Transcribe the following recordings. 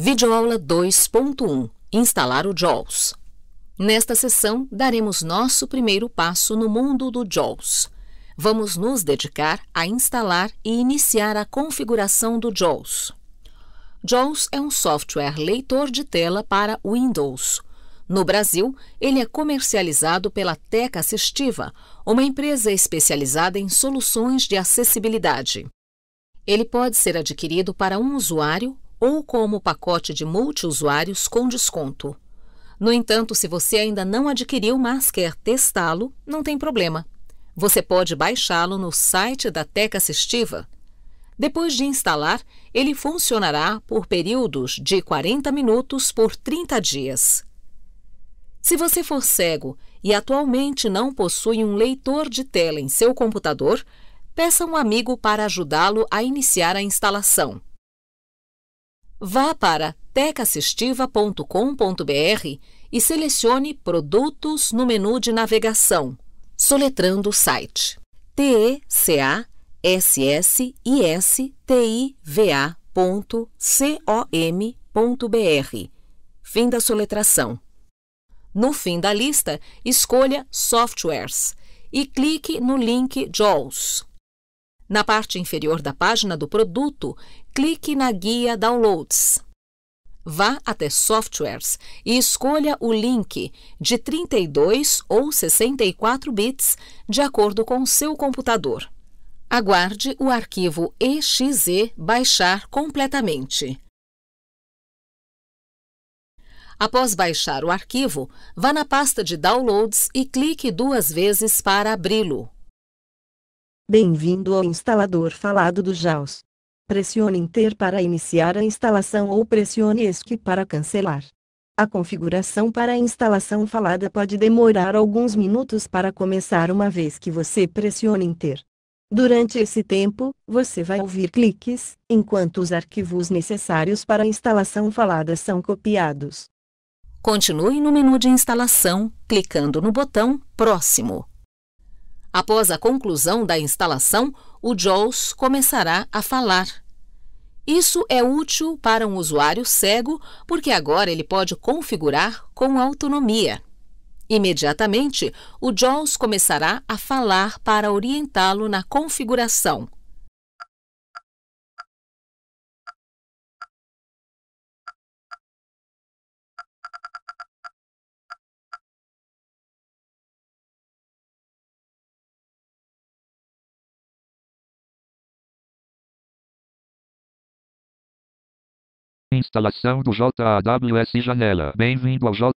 Videoaula 2.1 Instalar o JAWS. Nesta sessão, daremos nosso primeiro passo no mundo do JAWS. Vamos nos dedicar a instalar e iniciar a configuração do JAWS. JAWS é um software leitor de tela para Windows. No Brasil, ele é comercializado pela Teca Assistiva, uma empresa especializada em soluções de acessibilidade. Ele pode ser adquirido para um usuário ou como pacote de multiusuários com desconto. No entanto, se você ainda não adquiriu, mas quer testá-lo, não tem problema. Você pode baixá-lo no site da Teca Assistiva. Depois de instalar, ele funcionará por períodos de 40 minutos por 30 dias. Se você for cego e atualmente não possui um leitor de tela em seu computador, peça um amigo para ajudá-lo a iniciar a instalação. Vá para tecassistiva.com.br e selecione Produtos no menu de navegação, soletrando o site tecaassistiva.com.br. Fim da soletração. No fim da lista, escolha Softwares e clique no link JAWS. Na parte inferior da página do produto, clique na guia Downloads. Vá até Softwares e escolha o link de 32 ou 64 bits, de acordo com seu computador. Aguarde o arquivo exe baixar completamente. Após baixar o arquivo, vá na pasta de Downloads e clique duas vezes para abri-lo. Bem-vindo ao instalador falado do JAWS. Pressione Enter para iniciar a instalação ou pressione ESC para cancelar. A configuração para a instalação falada pode demorar alguns minutos para começar uma vez que você pressione Enter. Durante esse tempo, você vai ouvir cliques, enquanto os arquivos necessários para a instalação falada são copiados. Continue no menu de instalação, clicando no botão Próximo. Após a conclusão da instalação, o JAWS começará a falar. Isso é útil para um usuário cego, porque agora ele pode configurar com autonomia. Imediatamente, o JAWS começará a falar para orientá-lo na configuração. Instalação do JAWS Janela. Bem-vindo ao JAWS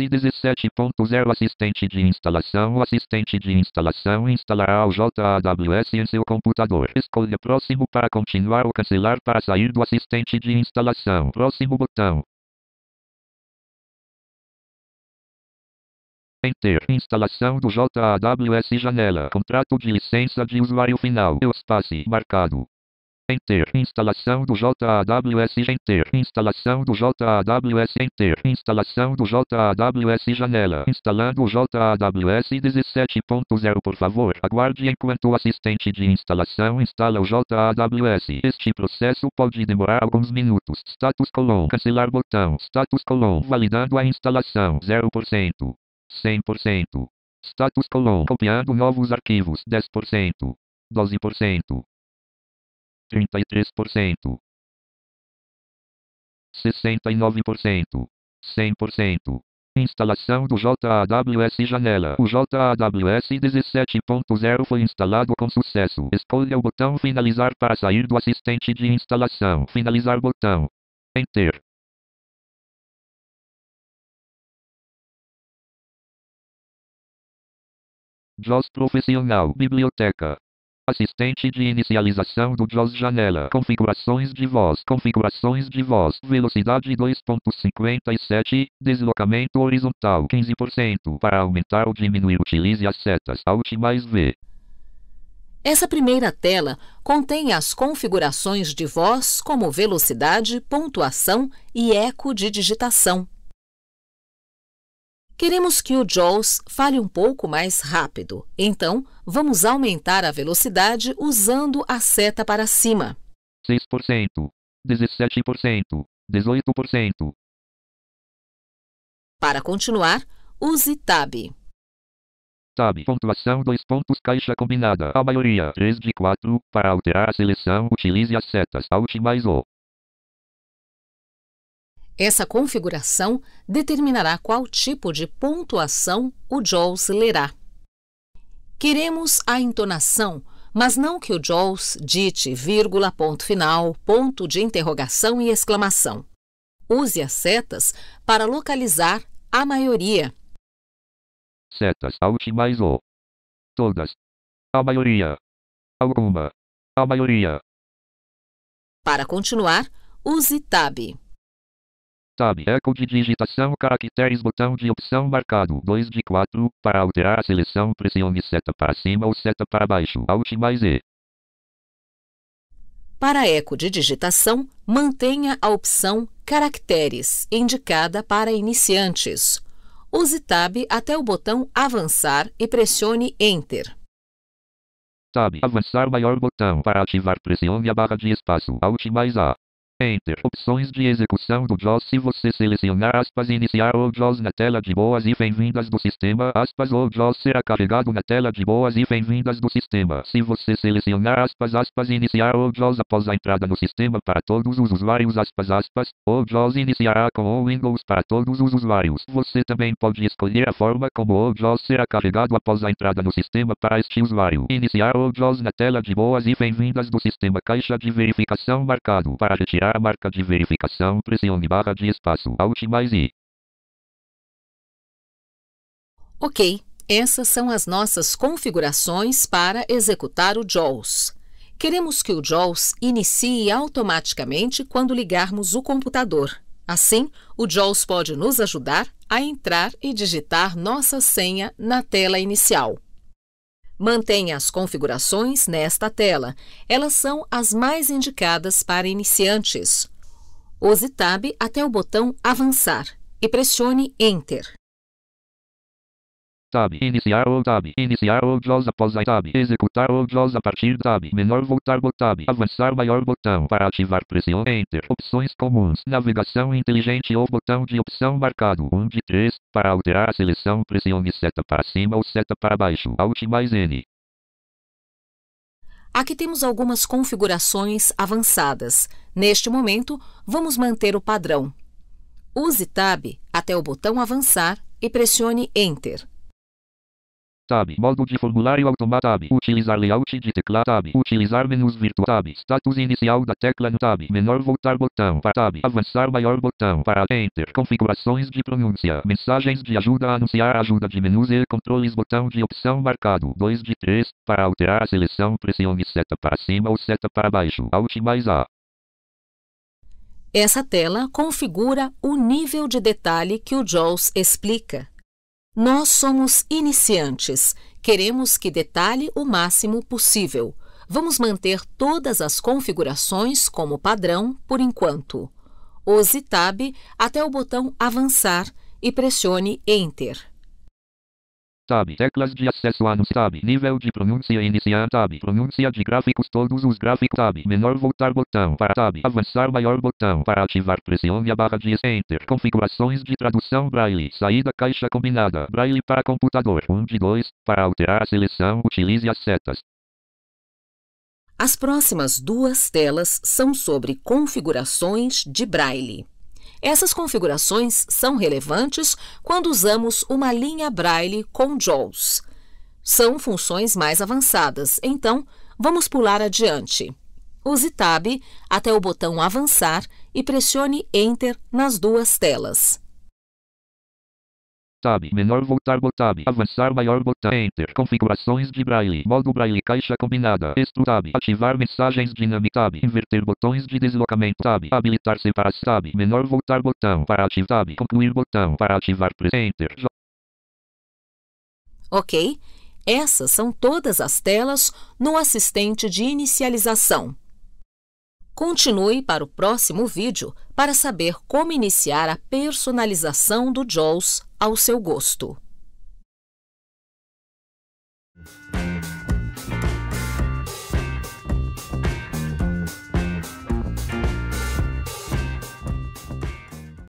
17.0 Assistente de instalação. O assistente de instalação instalará o JAWS em seu computador. Escolha próximo para continuar ou cancelar para sair do assistente de instalação. Próximo botão. Enter. Instalação do JAWS Janela. Contrato de licença de usuário final. Eu espaço marcado. Enter. Instalação do JAWS. Enter. Instalação do JAWS. Enter. Instalação do JAWS. Janela. Instalando o JAWS 17.0. Por favor, aguarde enquanto o assistente de instalação instala o JAWS. Este processo pode demorar alguns minutos. Status colon. Cancelar botão. Status colon. Validando a instalação. 0%. 100%. Status colon. Copiando novos arquivos. 10%. 12%. 33%, 69%, 100%. Instalação do JAWS Janela. O JAWS 17.0 foi instalado com sucesso. Escolha o botão Finalizar para sair do assistente de instalação. Finalizar botão. Enter. JOS Profissional Biblioteca Assistente de inicialização do JAWS janela. Configurações de voz. Configurações de voz. Velocidade 2.57. Deslocamento horizontal 15%. Para aumentar ou diminuir, utilize as setas Alt mais V. Essa primeira tela contém as configurações de voz como velocidade, pontuação e eco de digitação. Queremos que o Jaws fale um pouco mais rápido, então vamos aumentar a velocidade usando a seta para cima. 6%, 17%, 18%. Para continuar, use Tab. Tab. Pontuação 2 pontos caixa combinada. A maioria 3 de 4. Para alterar a seleção, utilize as setas Alt mais O. Essa configuração determinará qual tipo de pontuação o Jaws lerá. Queremos a entonação, mas não que o Jaws dite vírgula, ponto final, ponto de interrogação e exclamação. Use as setas para localizar a maioria. Setas Alt mais O. Todas. A maioria. Alguma. A maioria. Para continuar, use Tab. Tab, eco de digitação, caracteres, botão de opção marcado, 2 de 4, para alterar a seleção pressione seta para cima ou seta para baixo, Alt mais E. Para eco de digitação, mantenha a opção Caracteres, indicada para iniciantes. Use Tab até o botão Avançar e pressione Enter. Tab, avançar maior botão para ativar pressione a barra de espaço, Alt mais A. Enter. Opções de execução do JAWS. Se você selecionar aspas iniciar o JAWS na tela de boas e bem-vindas do sistema, aspas o JAWS será carregado na tela de boas e bem-vindas do sistema. Se você selecionar aspas aspas iniciar o JAWS após a entrada no sistema para todos os usuários, aspas aspas, o JAWS iniciará com o Windows para todos os usuários. Você também pode escolher a forma como o JAWS será carregado após a entrada no sistema para este usuário. Iniciar o JAWS na tela de boas e bem-vindas do sistema caixa de verificação marcado para retirar a marca de verificação, pressione barra de espaço Alt mais I. Ok, essas são as nossas configurações para executar o JAWS. Queremos que o JAWS inicie automaticamente quando ligarmos o computador. Assim, o JAWS pode nos ajudar a entrar e digitar nossa senha na tela inicial. Mantenha as configurações nesta tela. Elas são as mais indicadas para iniciantes. Use Tab até o botão Avançar e pressione Enter. Tab. Iniciar ou tab. Iniciar o JAWS após a tab. Executar ou JAWS a partir tab. Menor voltar bot tab. Avançar maior botão. Para ativar pressione Enter. Opções comuns. Navegação inteligente ou botão de opção marcado. 1 de 3. Para alterar a seleção pressione seta para cima ou seta para baixo. Alt mais N. Aqui temos algumas configurações avançadas. Neste momento, vamos manter o padrão. Use Tab até o botão Avançar e pressione Enter. Modo de formulário automático. Utilizar layout de tecla. Utilizar menus virtual. Tab. Status inicial da tecla no Tab. Menor voltar botão. Para Tab. Avançar maior botão. Para Enter. Configurações de pronúncia. Mensagens de ajuda. Anunciar ajuda de menus e controles. Botão de opção marcado. 2 de 3. Para alterar a seleção pressione seta para cima ou seta para baixo. Alt mais A. Essa tela configura o nível de detalhe que o Jaws explica. Nós somos iniciantes, queremos que detalhe o máximo possível. Vamos manter todas as configurações como padrão por enquanto. Use Tab até o botão Avançar e pressione Enter. Tab. Teclas de acesso a Tab. Nível de pronúncia iniciar Tab. Pronúncia de gráficos todos os gráficos Tab. Menor voltar botão para Tab. Avançar maior botão para ativar pressione a barra de Enter. Configurações de tradução Braille. Saída caixa combinada. Braille para computador. 1 de 2. Para alterar a seleção utilize as setas. As próximas duas telas são sobre configurações de Braille. Essas configurações são relevantes quando usamos uma linha Braille com JAWS. São funções mais avançadas, então vamos pular adiante. Use Tab até o botão Avançar e pressione Enter nas duas telas. Tab. Menor voltar botab. Avançar maior botão. Enter. Configurações de braille. Modo braille. Caixa combinada. Extru tab. Ativar mensagens dinâmica tab. Inverter botões de deslocamento tab. Habilitar separação tab. Menor voltar botão. Para ativar tab. Concluir botão. Para ativar Enter. Ok. Essas são todas as telas no assistente de inicialização. Continue para o próximo vídeo para saber como iniciar a personalização do JAWS ao seu gosto.